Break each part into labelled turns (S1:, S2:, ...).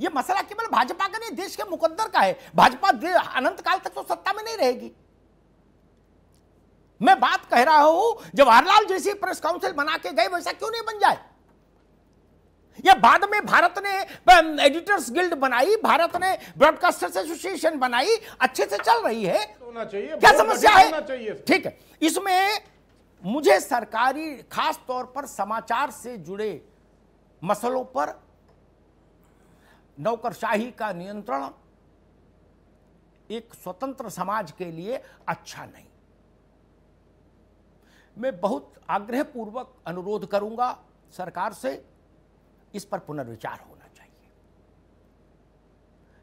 S1: ये मसला केवल भाजपा का नहीं देश के मुकद्दर का है भाजपा अनंत काल तक तो सत्ता में नहीं रहेगी मैं बात कह रहा हूं जवाहरलाल जैसी प्रेस काउंसिल बना के गए वैसा क्यों नहीं बन जाए या बाद में भारत ने एडिटर्स गिल्ड बनाई भारत ने ब्रॉडकास्टर्स एसोसिएशन बनाई अच्छे से चल रही है होना चाहिए क्या समस्या है ठीक है इसमें मुझे सरकारी खास तौर पर समाचार से जुड़े मसलों पर नौकरशाही का नियंत्रण एक स्वतंत्र समाज के लिए अच्छा नहीं मैं बहुत आग्रहपूर्वक अनुरोध करूंगा सरकार से इस पर पुनर्विचार होना चाहिए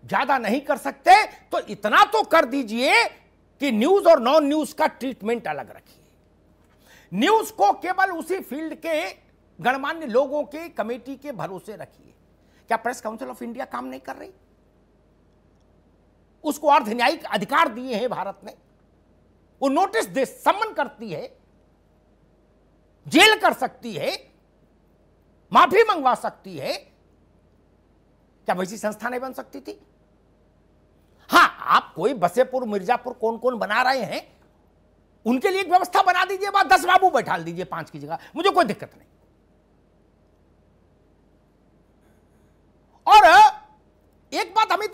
S1: ज्यादा नहीं कर सकते तो इतना तो कर दीजिए कि न्यूज और नॉन न्यूज का ट्रीटमेंट अलग रखिए न्यूज को केवल उसी फील्ड के गणमान्य लोगों के कमेटी के भरोसे रखिए क्या प्रेस काउंसिल ऑफ इंडिया काम नहीं कर रही उसको न्यायिक अधिकार दिए हैं भारत ने वो नोटिस दे सम्मन करती है जेल कर सकती है माफी मंगवा सकती है क्या वैसी संस्था नहीं बन सकती थी हां आप कोई बसेपुर मिर्जापुर कौन कौन बना रहे हैं उनके लिए एक व्यवस्था बना दीजिए बाद दस बाबू बैठा दीजिए पांच की जगह मुझे कोई दिक्कत नहीं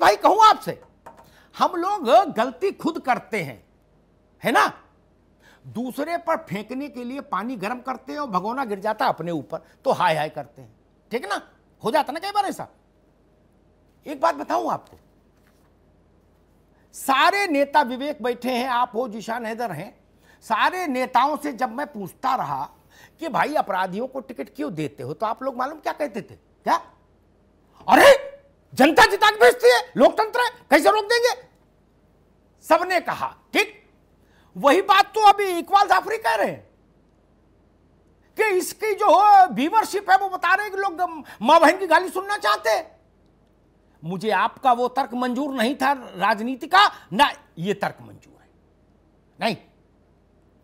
S1: भाई कहूं आपसे हम लोग गलती खुद करते हैं है ना दूसरे पर फेंकने के लिए पानी गर्म करते हैं और भगोना गिर जाता है अपने ऊपर तो हाय हाय करते हैं ठीक ना हो जाता ना कई बार ऐसा एक बात बताऊं आपको सारे नेता विवेक बैठे हैं आप हो जिशान हैदर हैं सारे नेताओं से जब मैं पूछता रहा कि भाई अपराधियों को टिकट क्यों देते हो तो आप लोग मालूम क्या कहते थे क्या अरे जनता जिता के भेजती है लोकतंत्र है कैसे रोक देंगे सबने कहा ठीक वही बात तो अभी इकबाल जाफरी कह रहे हैं कि इसकी जो व्यूवरशिप है वो बता रहे हैं कि लोग मां बहन की गाली सुनना चाहते हैं मुझे आपका वो तर्क मंजूर नहीं था राजनीति का ना ये तर्क मंजूर है नहीं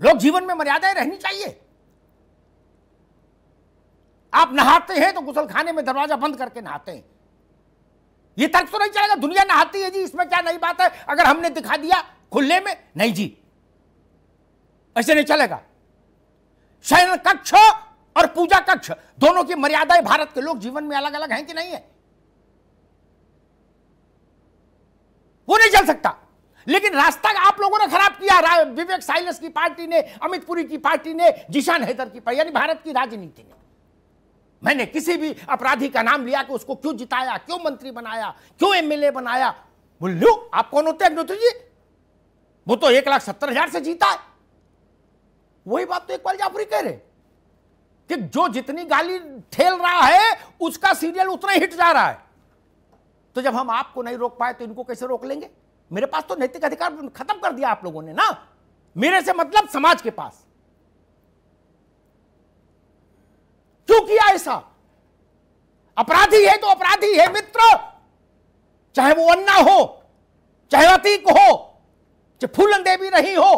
S1: लोग जीवन में मर्यादाएं रहनी चाहिए आप नहाते हैं तो गुसलखाने में दरवाजा बंद करके नहाते हैं ये तर्क तो नहीं चलेगा दुनिया नहाती है जी इसमें क्या नई बात है अगर हमने दिखा दिया खुले में नहीं जी ऐसे नहीं चलेगा शयन कक्ष और पूजा कक्ष दोनों की मर्यादाएं भारत के लोग जीवन में अलग अलग हैं कि नहीं है वो नहीं चल सकता लेकिन रास्ता आप लोगों ने खराब किया विवेक साइलस की पार्टी ने अमित पुरी की पार्टी ने जिशान हैदर की पार्टी यानी भारत की राजनीति ने मैंने किसी भी अपराधी का नाम लिया कि उसको क्यों जिताया क्यों मंत्री बनाया क्यों एमएलए बनाया बोलो आप कौन होते अग्नोत्री जी वो तो एक लाख सत्तर हजार से जीता है वही बात तो एक बार जाफरी कह रहे कि जो जितनी गाली ठेल रहा है उसका सीरियल उतना हिट जा रहा है तो जब हम आपको नहीं रोक पाए तो इनको कैसे रोक लेंगे मेरे पास तो नैतिक अधिकार खत्म कर दिया आप लोगों ने ना मेरे से मतलब समाज के पास क्यों किया ऐसा अपराधी है तो अपराधी है मित्र चाहे वो अन्ना हो चाहे अतीक हो चाहे फूलन देवी रही हो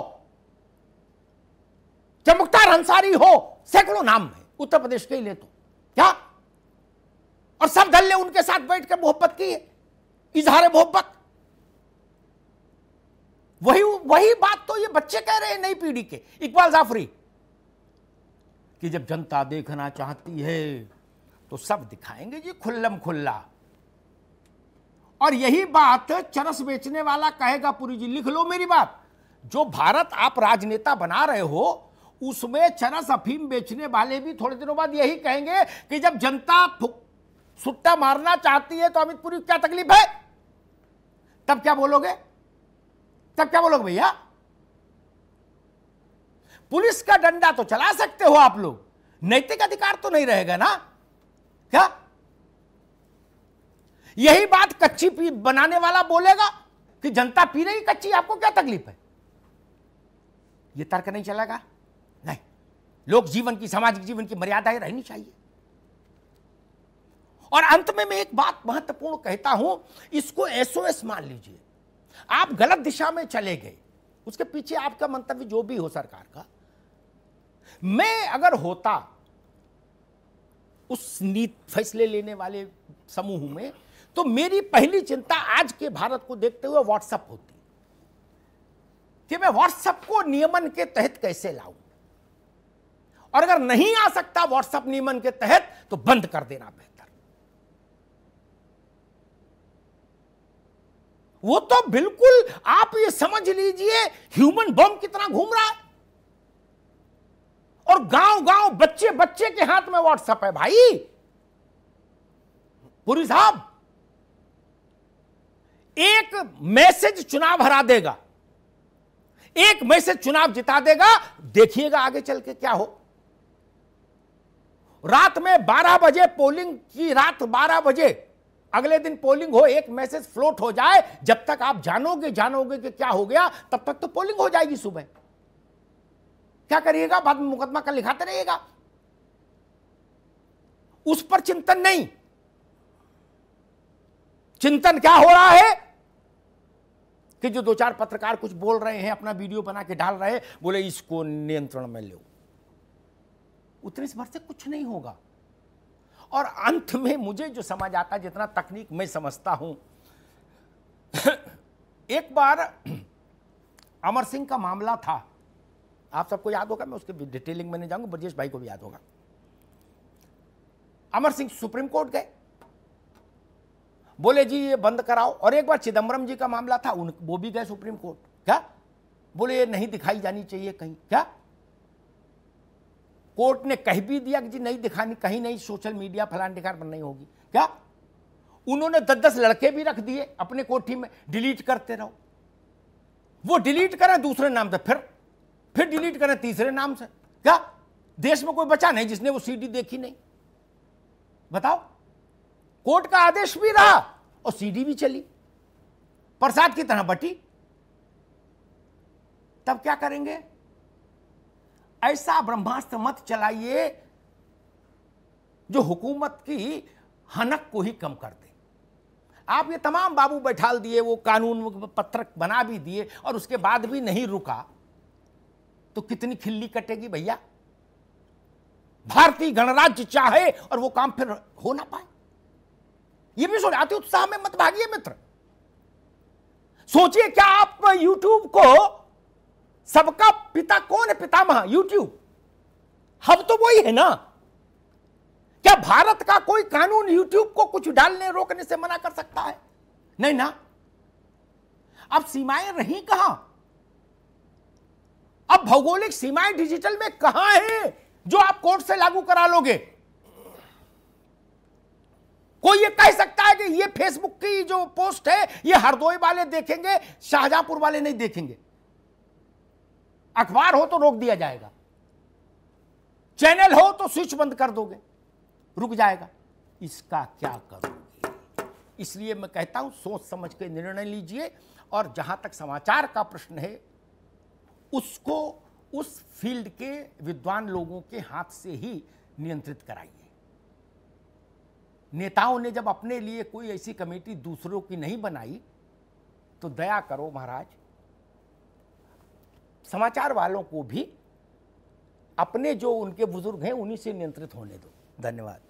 S1: चाहे मुख्तार अंसारी हो सैकड़ों नाम है उत्तर प्रदेश के ही ले तो क्या और सब दल ने उनके साथ बैठकर मोहब्बत की है इजहार मोहब्बत वही वही बात तो ये बच्चे कह रहे हैं नई पीढ़ी के इकबाल जाफरी कि जब जनता देखना चाहती है तो सब दिखाएंगे जी खुल्लम खुल्ला और यही बात चरस बेचने वाला कहेगा पूरी जी लिख लो मेरी बात जो भारत आप राजनेता बना रहे हो उसमें चरस अफीम बेचने वाले भी थोड़े दिनों बाद यही कहेंगे कि जब जनता सुट्टा मारना चाहती है तो अमित पुरी क्या तकलीफ है तब क्या बोलोगे तब क्या बोलोगे भैया पुलिस का डंडा तो चला सकते हो आप लोग नैतिक अधिकार तो नहीं रहेगा ना क्या यही बात कच्ची पी बनाने वाला बोलेगा कि जनता पी रही कच्ची आपको क्या तकलीफ है यह तर्क नहीं चलेगा नहीं लोक जीवन की सामाजिक जीवन की मर्यादाएं रहनी चाहिए और अंत में मैं एक बात महत्वपूर्ण कहता हूं इसको एसओएस मान लीजिए आप गलत दिशा में चले गए उसके पीछे आपका मंतव्य जो भी हो सरकार का मैं अगर होता उस नीति फैसले लेने वाले समूह में तो मेरी पहली चिंता आज के भारत को देखते हुए व्हाट्सएप होती कि मैं व्हाट्सएप को नियमन के तहत कैसे लाऊं और अगर नहीं आ सकता व्हाट्सएप नियमन के तहत तो बंद कर देना बेहतर वो तो बिल्कुल आप ये समझ लीजिए ह्यूमन बम कितना घूम रहा है और गांव गांव बच्चे बच्चे के हाथ में व्हाट्सएप है भाई पुरी साहब एक मैसेज चुनाव हरा देगा एक मैसेज चुनाव जिता देगा देखिएगा आगे चल के क्या हो रात में 12 बजे पोलिंग की रात 12 बजे अगले दिन पोलिंग हो एक मैसेज फ्लोट हो जाए जब तक आप जानोगे जानोगे कि क्या हो गया तब तक तो पोलिंग हो जाएगी सुबह क्या करिएगा बाद में मुकदमा कल लिखाते रहिएगा उस पर चिंतन नहीं चिंतन क्या हो रहा है कि जो दो चार पत्रकार कुछ बोल रहे हैं अपना वीडियो बना के डाल रहे हैं बोले इसको नियंत्रण में लो उतने से से कुछ नहीं होगा और अंत में मुझे जो समझ आता है जितना तकनीक मैं समझता हूं एक बार अमर सिंह का मामला था आप सबको याद होगा मैं उसके डिटेलिंग में नहीं जाऊंगा ब्रजेश भाई को भी याद होगा अमर सिंह सुप्रीम कोर्ट गए बोले जी ये बंद कराओ और एक बार चिदम्बरम जी का मामला था उन वो भी गए सुप्रीम कोर्ट क्या बोले ये नहीं दिखाई जानी चाहिए कहीं क्या कोर्ट ने कह भी दिया कि जी नहीं दिखानी कहीं नहीं सोशल मीडिया फलान दिखा पर नहीं होगी क्या उन्होंने दस दस लड़के भी रख दिए अपने कोठी में डिलीट करते रहो वो डिलीट करें दूसरे नाम से फिर फिर डिलीट करें तीसरे नाम से क्या देश में कोई बचा नहीं जिसने वो सीडी देखी नहीं बताओ कोर्ट का आदेश भी रहा और सीडी भी चली प्रसाद की तरह बटी तब क्या करेंगे ऐसा ब्रह्मास्त्र मत चलाइए जो हुकूमत की हनक को ही कम कर दे आप ये तमाम बाबू बैठाल दिए वो कानून पत्रक बना भी दिए और उसके बाद भी नहीं रुका तो कितनी खिल्ली कटेगी भैया भारतीय गणराज्य चाहे और वो काम फिर हो ना पाए ये भी सोच अति उत्साह में मत भागिए मित्र सोचिए क्या आप यूट्यूब को सबका पिता कौन है पितामह यूट्यूब हम तो वही है ना क्या भारत का कोई कानून यूट्यूब को कुछ डालने रोकने से मना कर सकता है नहीं ना अब सीमाएं रही कहां अब भौगोलिक सीमाएं डिजिटल में कहां है जो आप कोर्ट से लागू करा लोगे कोई ये कह सकता है कि ये फेसबुक की जो पोस्ट है ये हरदोई वाले देखेंगे शाहजहांपुर वाले नहीं देखेंगे अखबार हो तो रोक दिया जाएगा चैनल हो तो स्विच बंद कर दोगे रुक जाएगा इसका क्या करोगे इसलिए मैं कहता हूं सोच समझ के निर्णय लीजिए और जहां तक समाचार का प्रश्न है उसको उस फील्ड के विद्वान लोगों के हाथ से ही नियंत्रित कराइए नेताओं ने जब अपने लिए कोई ऐसी कमेटी दूसरों की नहीं बनाई तो दया करो महाराज समाचार वालों को भी अपने जो उनके बुजुर्ग हैं उन्हीं से नियंत्रित होने दो धन्यवाद